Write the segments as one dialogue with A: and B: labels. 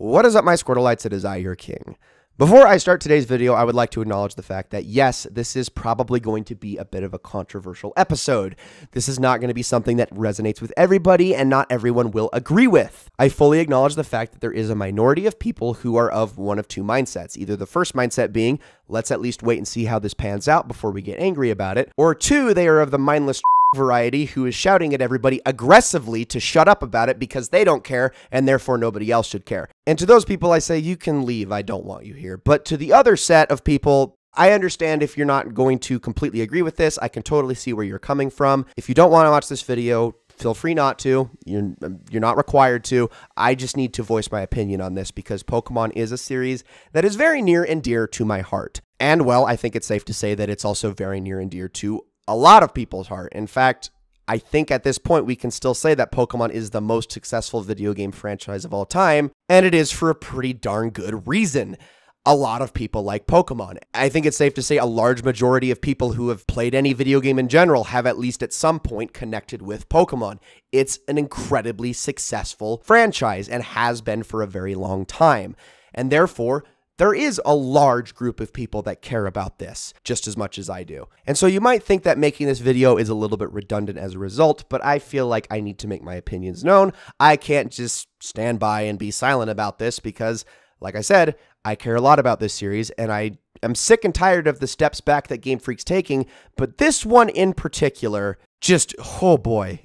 A: What is up, my Squirtleites? It is I, your king. Before I start today's video, I would like to acknowledge the fact that yes, this is probably going to be a bit of a controversial episode. This is not going to be something that resonates with everybody and not everyone will agree with. I fully acknowledge the fact that there is a minority of people who are of one of two mindsets. Either the first mindset being, let's at least wait and see how this pans out before we get angry about it, or two, they are of the mindless variety who is shouting at everybody aggressively to shut up about it because they don't care and therefore nobody else should care. And to those people, I say, you can leave. I don't want you here. But to the other set of people, I understand if you're not going to completely agree with this. I can totally see where you're coming from. If you don't want to watch this video, feel free not to. You're you're not required to. I just need to voice my opinion on this because Pokemon is a series that is very near and dear to my heart. And well, I think it's safe to say that it's also very near and dear to a lot of people's heart. In fact, I think at this point we can still say that Pokemon is the most successful video game franchise of all time, and it is for a pretty darn good reason. A lot of people like Pokemon. I think it's safe to say a large majority of people who have played any video game in general have at least at some point connected with Pokemon. It's an incredibly successful franchise and has been for a very long time. And therefore, there is a large group of people that care about this just as much as I do. And so you might think that making this video is a little bit redundant as a result, but I feel like I need to make my opinions known. I can't just stand by and be silent about this because, like I said, I care a lot about this series and I am sick and tired of the steps back that Game Freak's taking, but this one in particular just oh boy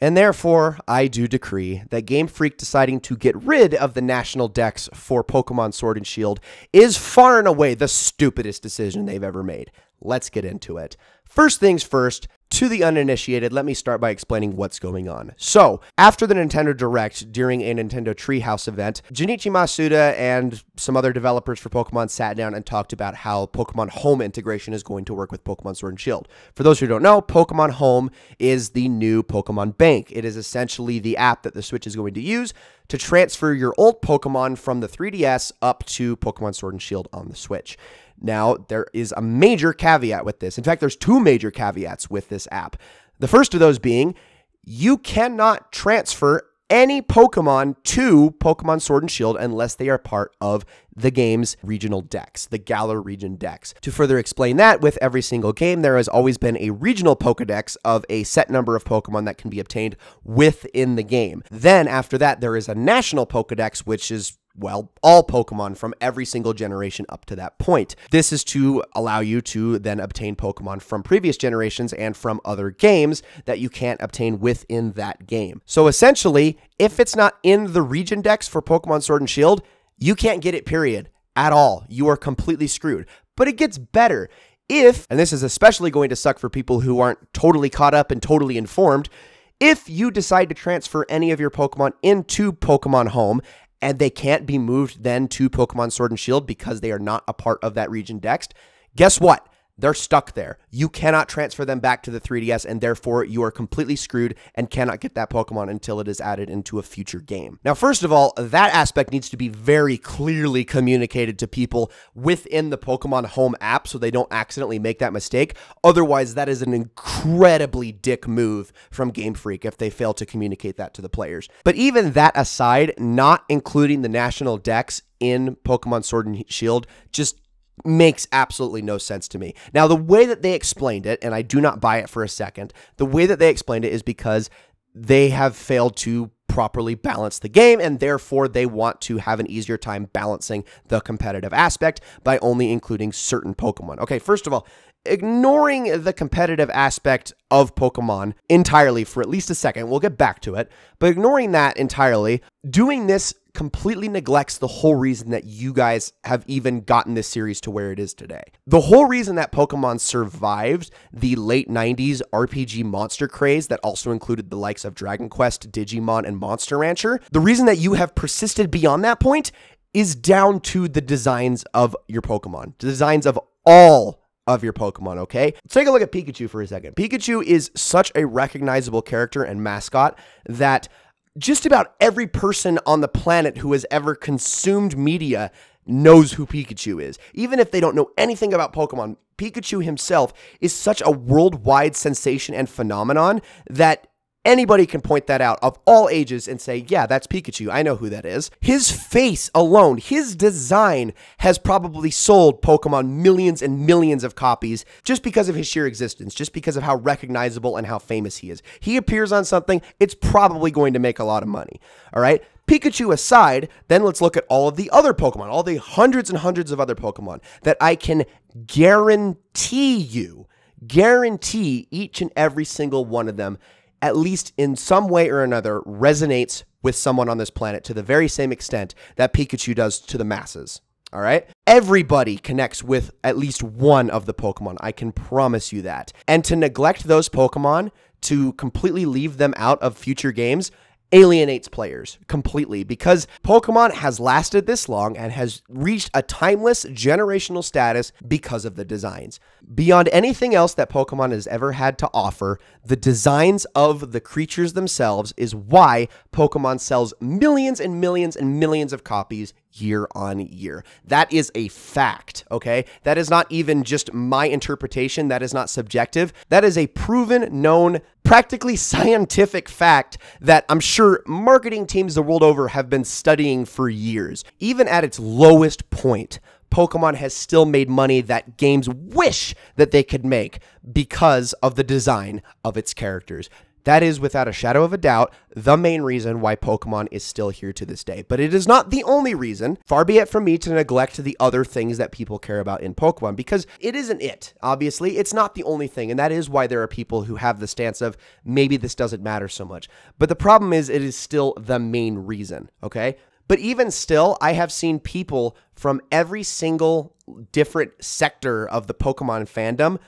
A: and therefore, I do decree that Game Freak deciding to get rid of the national decks for Pokemon Sword and Shield is far and away the stupidest decision they've ever made. Let's get into it. First things first, to the uninitiated, let me start by explaining what's going on. So, after the Nintendo Direct during a Nintendo Treehouse event, Junichi Masuda and some other developers for Pokemon sat down and talked about how Pokemon Home integration is going to work with Pokemon Sword and Shield. For those who don't know, Pokemon Home is the new Pokemon Bank. It is essentially the app that the Switch is going to use to transfer your old Pokemon from the 3DS up to Pokemon Sword and Shield on the Switch. Now, there is a major caveat with this. In fact, there's two major caveats with this app. The first of those being you cannot transfer any Pokemon to Pokemon Sword and Shield unless they are part of the game's regional decks, the Galar region decks. To further explain that, with every single game, there has always been a regional Pokedex of a set number of Pokemon that can be obtained within the game. Then, after that, there is a national Pokedex, which is well, all Pokemon from every single generation up to that point. This is to allow you to then obtain Pokemon from previous generations and from other games that you can't obtain within that game. So essentially, if it's not in the region decks for Pokemon Sword and Shield, you can't get it, period, at all. You are completely screwed. But it gets better. If, and this is especially going to suck for people who aren't totally caught up and totally informed, if you decide to transfer any of your Pokemon into Pokemon Home and they can't be moved then to Pokemon Sword and Shield because they are not a part of that region dexed. Guess what? They're stuck there. You cannot transfer them back to the 3DS, and therefore you are completely screwed and cannot get that Pokemon until it is added into a future game. Now, first of all, that aspect needs to be very clearly communicated to people within the Pokemon Home app so they don't accidentally make that mistake. Otherwise, that is an incredibly dick move from Game Freak if they fail to communicate that to the players. But even that aside, not including the national decks in Pokemon Sword and Shield just makes absolutely no sense to me. Now, the way that they explained it, and I do not buy it for a second, the way that they explained it is because they have failed to properly balance the game and therefore they want to have an easier time balancing the competitive aspect by only including certain Pokemon. Okay, first of all, ignoring the competitive aspect of Pokemon entirely for at least a second, we'll get back to it, but ignoring that entirely, doing this completely neglects the whole reason that you guys have even gotten this series to where it is today. The whole reason that Pokemon survived the late 90s RPG monster craze that also included the likes of Dragon Quest, Digimon, and Monster Rancher, the reason that you have persisted beyond that point is down to the designs of your Pokemon, the designs of all of your Pokemon, okay? Let's take a look at Pikachu for a second. Pikachu is such a recognizable character and mascot that just about every person on the planet who has ever consumed media knows who Pikachu is. Even if they don't know anything about Pokemon, Pikachu himself is such a worldwide sensation and phenomenon that Anybody can point that out of all ages and say, yeah, that's Pikachu. I know who that is. His face alone, his design has probably sold Pokemon millions and millions of copies just because of his sheer existence, just because of how recognizable and how famous he is. He appears on something, it's probably going to make a lot of money. All right. Pikachu aside, then let's look at all of the other Pokemon, all the hundreds and hundreds of other Pokemon that I can guarantee you, guarantee each and every single one of them at least in some way or another, resonates with someone on this planet to the very same extent that Pikachu does to the masses. All right? Everybody connects with at least one of the Pokemon. I can promise you that. And to neglect those Pokemon, to completely leave them out of future games, alienates players completely because Pokemon has lasted this long and has reached a timeless generational status because of the designs. Beyond anything else that Pokemon has ever had to offer, the designs of the creatures themselves is why Pokemon sells millions and millions and millions of copies year on year. That is a fact, okay? That is not even just my interpretation. That is not subjective. That is a proven, known, practically scientific fact that I'm sure marketing teams the world over have been studying for years. Even at its lowest point, Pokemon has still made money that games wish that they could make because of the design of its characters. That is, without a shadow of a doubt, the main reason why Pokemon is still here to this day. But it is not the only reason. Far be it from me to neglect the other things that people care about in Pokemon, because it isn't it, obviously. It's not the only thing. And that is why there are people who have the stance of maybe this doesn't matter so much. But the problem is, it is still the main reason, okay? But even still, I have seen people from every single different sector of the Pokemon fandom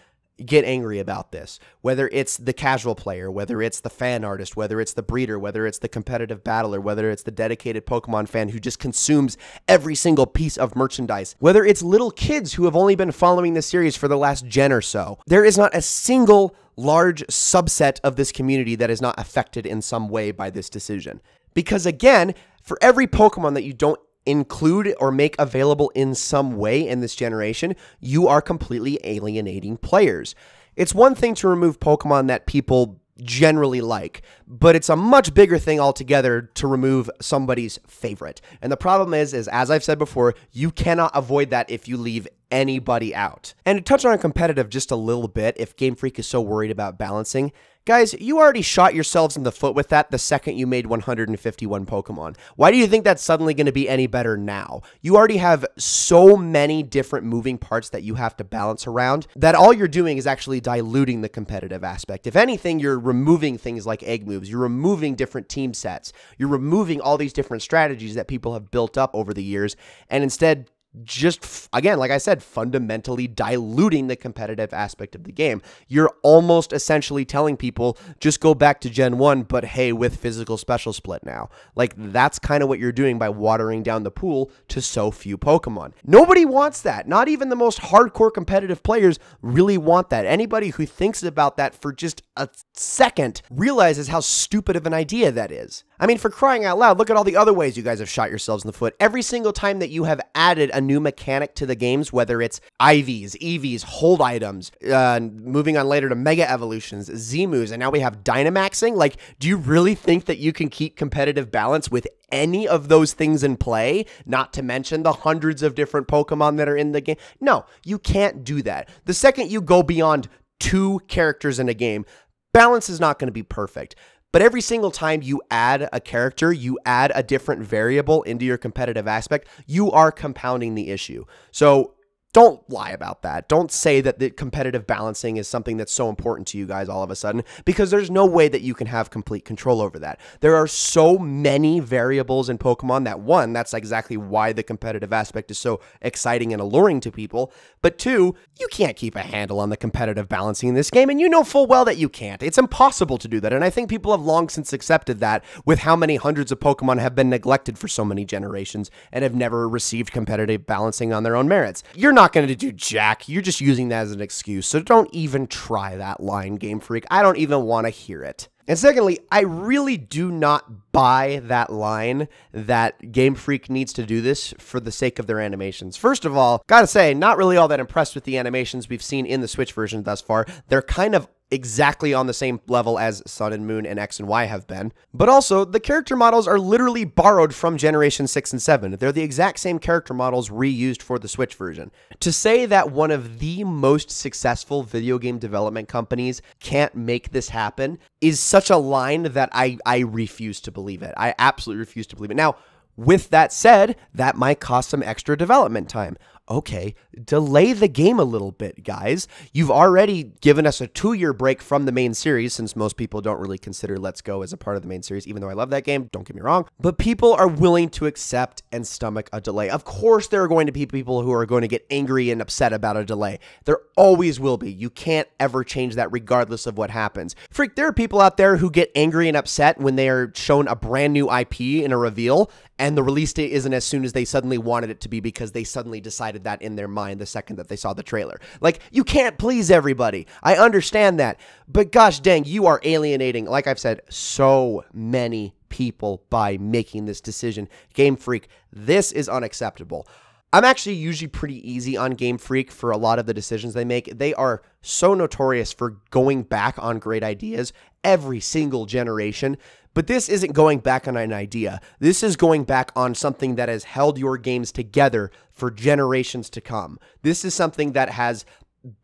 A: get angry about this, whether it's the casual player, whether it's the fan artist, whether it's the breeder, whether it's the competitive battler, whether it's the dedicated Pokemon fan who just consumes every single piece of merchandise, whether it's little kids who have only been following the series for the last gen or so. There is not a single large subset of this community that is not affected in some way by this decision. Because again, for every Pokemon that you don't include or make available in some way in this generation, you are completely alienating players. It's one thing to remove Pokemon that people generally like, but it's a much bigger thing altogether to remove somebody's favorite. And the problem is is as I've said before, you cannot avoid that if you leave anybody out. And to touch on competitive just a little bit, if Game Freak is so worried about balancing, Guys, you already shot yourselves in the foot with that the second you made 151 Pokemon. Why do you think that's suddenly going to be any better now? You already have so many different moving parts that you have to balance around that all you're doing is actually diluting the competitive aspect. If anything, you're removing things like egg moves, you're removing different team sets, you're removing all these different strategies that people have built up over the years, and instead just again, like I said, fundamentally diluting the competitive aspect of the game. You're almost essentially telling people just go back to Gen 1, but hey, with physical special split now. Like that's kind of what you're doing by watering down the pool to so few Pokemon. Nobody wants that. Not even the most hardcore competitive players really want that. Anybody who thinks about that for just a second realizes how stupid of an idea that is. I mean, for crying out loud, look at all the other ways you guys have shot yourselves in the foot. Every single time that you have added a new mechanic to the games, whether it's IVs, EVs, hold items, uh, moving on later to Mega Evolutions, Zemus, and now we have Dynamaxing, like, do you really think that you can keep competitive balance with any of those things in play, not to mention the hundreds of different Pokemon that are in the game? No, you can't do that. The second you go beyond two characters in a game, balance is not going to be perfect. But every single time you add a character, you add a different variable into your competitive aspect, you are compounding the issue. So don't lie about that. Don't say that the competitive balancing is something that's so important to you guys all of a sudden because there's no way that you can have complete control over that. There are so many variables in Pokemon that one, that's exactly why the competitive aspect is so exciting and alluring to people, but two, you can't keep a handle on the competitive balancing in this game and you know full well that you can't. It's impossible to do that and I think people have long since accepted that with how many hundreds of Pokemon have been neglected for so many generations and have never received competitive balancing on their own merits. You're not not going to do jack. You're just using that as an excuse. So don't even try that line, Game Freak. I don't even want to hear it. And secondly, I really do not buy that line that Game Freak needs to do this for the sake of their animations. First of all, gotta say, not really all that impressed with the animations we've seen in the Switch version thus far. They're kind of exactly on the same level as Sun and Moon and X and Y have been. But also, the character models are literally borrowed from Generation 6 and 7. They're the exact same character models reused for the Switch version. To say that one of the most successful video game development companies can't make this happen is such a line that I, I refuse to believe it. I absolutely refuse to believe it. Now, with that said, that might cost some extra development time okay, delay the game a little bit, guys. You've already given us a two year break from the main series, since most people don't really consider Let's Go as a part of the main series, even though I love that game, don't get me wrong. But people are willing to accept and stomach a delay. Of course, there are going to be people who are going to get angry and upset about a delay. There always will be. You can't ever change that, regardless of what happens. Freak, there are people out there who get angry and upset when they are shown a brand new IP in a reveal and the release date isn't as soon as they suddenly wanted it to be because they suddenly decided that in their mind the second that they saw the trailer. Like, you can't please everybody. I understand that. But gosh dang, you are alienating, like I've said, so many people by making this decision. Game Freak, this is unacceptable. I'm actually usually pretty easy on Game Freak for a lot of the decisions they make. They are so notorious for going back on great ideas every single generation but this isn't going back on an idea. This is going back on something that has held your games together for generations to come. This is something that has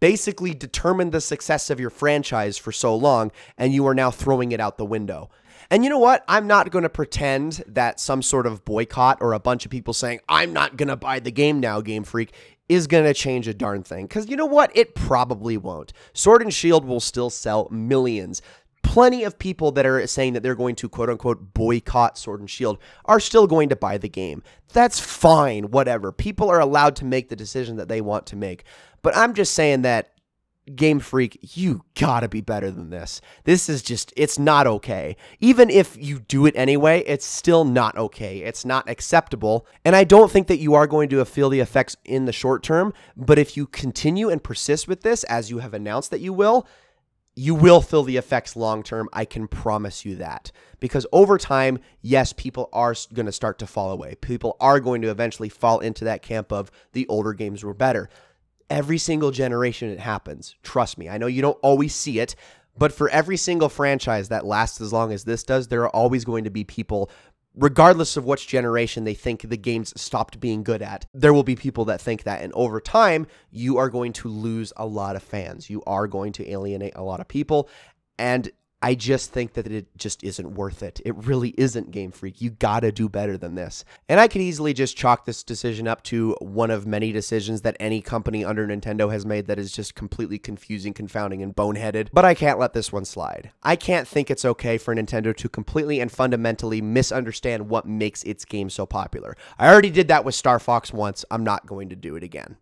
A: basically determined the success of your franchise for so long, and you are now throwing it out the window. And you know what? I'm not going to pretend that some sort of boycott or a bunch of people saying, I'm not going to buy the game now, Game Freak, is going to change a darn thing. Because you know what? It probably won't. Sword and Shield will still sell millions plenty of people that are saying that they're going to quote unquote boycott Sword and Shield are still going to buy the game. That's fine, whatever. People are allowed to make the decision that they want to make. But I'm just saying that Game Freak, you gotta be better than this. This is just, it's not okay. Even if you do it anyway, it's still not okay. It's not acceptable. And I don't think that you are going to feel the effects in the short term, but if you continue and persist with this, as you have announced that you will, you will feel the effects long term. I can promise you that. Because over time, yes, people are going to start to fall away. People are going to eventually fall into that camp of the older games were better. Every single generation, it happens. Trust me. I know you don't always see it, but for every single franchise that lasts as long as this does, there are always going to be people regardless of which generation they think the game's stopped being good at, there will be people that think that. And over time, you are going to lose a lot of fans. You are going to alienate a lot of people. And I just think that it just isn't worth it. It really isn't Game Freak. You gotta do better than this. And I could easily just chalk this decision up to one of many decisions that any company under Nintendo has made that is just completely confusing, confounding, and boneheaded. But I can't let this one slide. I can't think it's okay for Nintendo to completely and fundamentally misunderstand what makes its game so popular. I already did that with Star Fox once. I'm not going to do it again.